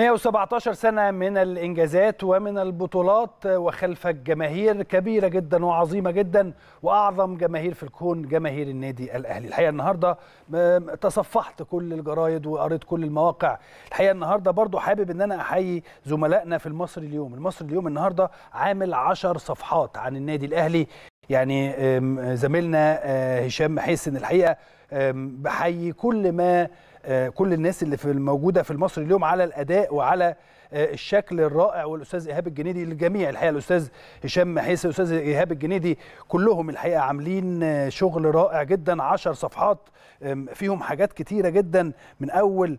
117 سنة من الإنجازات ومن البطولات وخلفك جماهير كبيرة جدا وعظيمة جدا وأعظم جماهير في الكون جماهير النادي الأهلي الحقيقة النهاردة تصفحت كل الجرايد وقريت كل المواقع الحقيقة النهاردة برضو حابب أن أنا أحيي زملائنا في المصري اليوم المصري اليوم النهاردة عامل 10 صفحات عن النادي الأهلي يعني زميلنا آه، هشام حسن الحقيقه بحيي كل ما آه، كل الناس اللي في الموجوده في المصري اليوم على الاداء وعلى آه، الشكل الرائع والاستاذ ايهاب الجنيدي للجميع الحقيقه الاستاذ هشام محيس الاستاذ ايهاب الجنيدي كلهم الحقيقه عاملين شغل رائع جدا عشر صفحات فيهم حاجات كتيره جدا من اول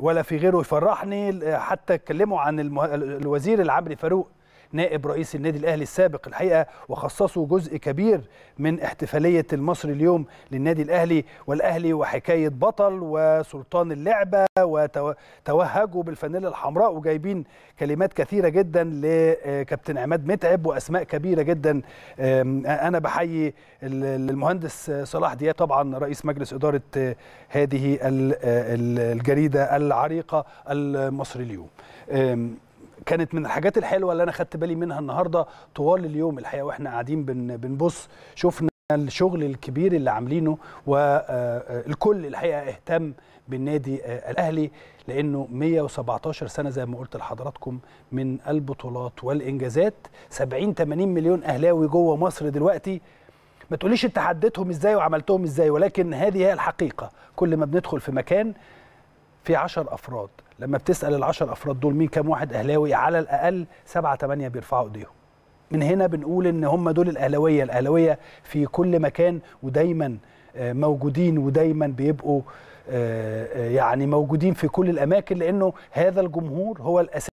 ولا في غيره يفرحني حتى اتكلموا عن الوزير العامري فاروق نائب رئيس النادي الاهلي السابق الحقيقه وخصصوا جزء كبير من احتفاليه المصري اليوم للنادي الاهلي والاهلي وحكايه بطل وسلطان اللعبه وتوهجوا بالفانيلا الحمراء وجايبين كلمات كثيره جدا لكابتن عماد متعب واسماء كبيره جدا انا بحيي المهندس صلاح دياب طبعا رئيس مجلس اداره هذه الجريده العريقه المصري اليوم كانت من الحاجات الحلوه اللي انا خدت بالي منها النهارده طوال اليوم الحقيقه واحنا قاعدين بن بنبص شفنا الشغل الكبير اللي عاملينه والكل آه، آه، الحقيقه اهتم بالنادي آه، الاهلي لانه 117 سنه زي ما قلت لحضراتكم من البطولات والانجازات 70 80 مليون اهلاوي جوه مصر دلوقتي ما تقوليش انت حددتهم ازاي وعملتهم ازاي ولكن هذه هي الحقيقه كل ما بندخل في مكان في 10 افراد لما بتسال ال 10 افراد دول مين كام واحد اهلاوي على الاقل 7 8 بيرفعوا ايديهم من هنا بنقول ان هم دول الاهلاويه الاهلاويه في كل مكان ودايما آه، موجودين ودايما بيبقوا آه، آه، يعني موجودين في كل الاماكن لانه هذا الجمهور هو الاساس